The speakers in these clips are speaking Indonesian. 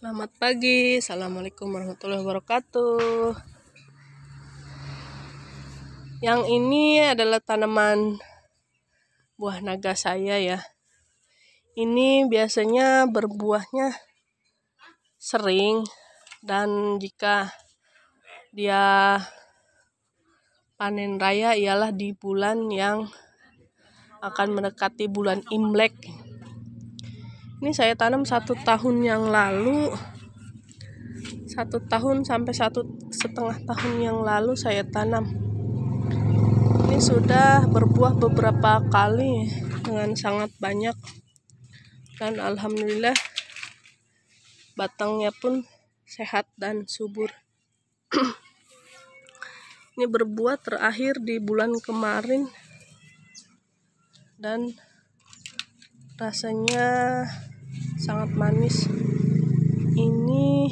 Selamat pagi, Assalamualaikum warahmatullahi wabarakatuh Yang ini adalah tanaman buah naga saya ya Ini biasanya berbuahnya sering Dan jika dia panen raya ialah di bulan yang akan mendekati bulan Imlek ini saya tanam satu tahun yang lalu satu tahun sampai satu setengah tahun yang lalu saya tanam ini sudah berbuah beberapa kali dengan sangat banyak dan alhamdulillah batangnya pun sehat dan subur ini berbuah terakhir di bulan kemarin dan rasanya sangat manis ini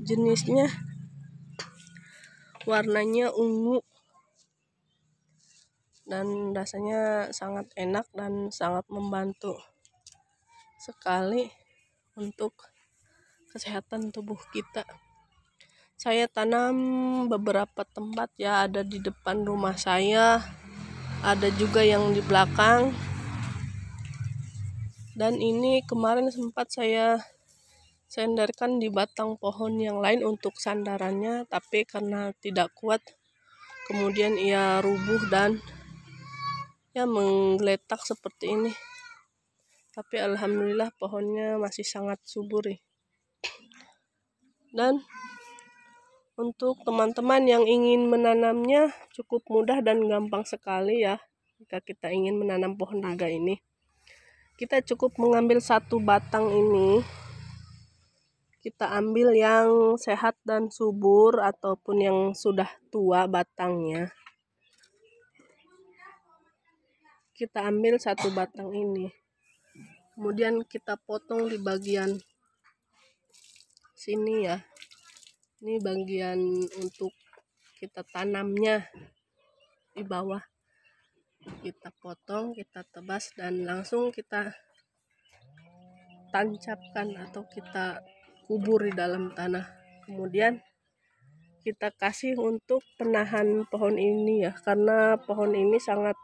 jenisnya warnanya ungu dan rasanya sangat enak dan sangat membantu sekali untuk kesehatan tubuh kita saya tanam beberapa tempat ya ada di depan rumah saya ada juga yang di belakang dan ini kemarin sempat saya senderkan di batang pohon yang lain untuk sandarannya tapi karena tidak kuat kemudian ia rubuh dan ya menggeletak seperti ini tapi alhamdulillah pohonnya masih sangat subur nih. Ya. dan untuk teman-teman yang ingin menanamnya cukup mudah dan gampang sekali ya jika kita ingin menanam pohon naga ini kita cukup mengambil satu batang ini kita ambil yang sehat dan subur ataupun yang sudah tua batangnya kita ambil satu batang ini kemudian kita potong di bagian sini ya ini bagian untuk kita tanamnya di bawah kita potong kita tebas dan langsung kita tancapkan atau kita kubur di dalam tanah kemudian kita kasih untuk penahan pohon ini ya karena pohon ini sangat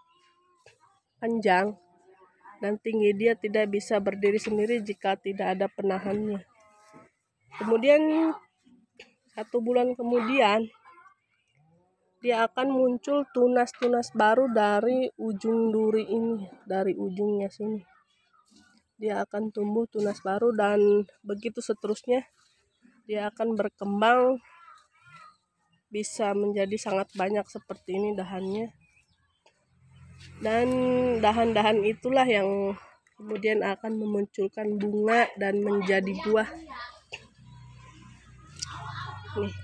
panjang dan tinggi dia tidak bisa berdiri sendiri jika tidak ada penahannya kemudian satu bulan kemudian dia akan muncul tunas-tunas baru dari ujung duri ini dari ujungnya sini dia akan tumbuh tunas baru dan begitu seterusnya dia akan berkembang bisa menjadi sangat banyak seperti ini dahannya dan dahan-dahan itulah yang kemudian akan memunculkan bunga dan menjadi buah nih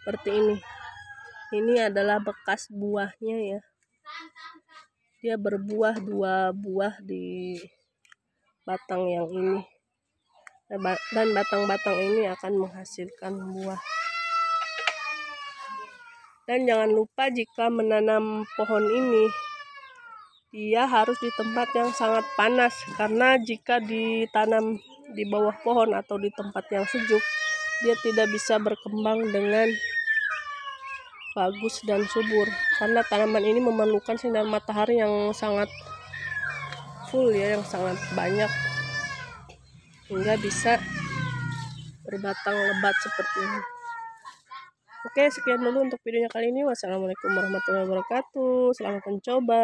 seperti ini ini adalah bekas buahnya ya dia berbuah dua buah di batang yang ini nah, dan batang-batang ini akan menghasilkan buah dan jangan lupa jika menanam pohon ini dia harus di tempat yang sangat panas karena jika ditanam di bawah pohon atau di tempat yang sejuk dia tidak bisa berkembang dengan bagus dan subur karena tanaman ini memerlukan sinar matahari yang sangat full ya yang sangat banyak hingga bisa berbatang lebat seperti ini oke sekian dulu untuk videonya kali ini wassalamualaikum warahmatullahi wabarakatuh selamat mencoba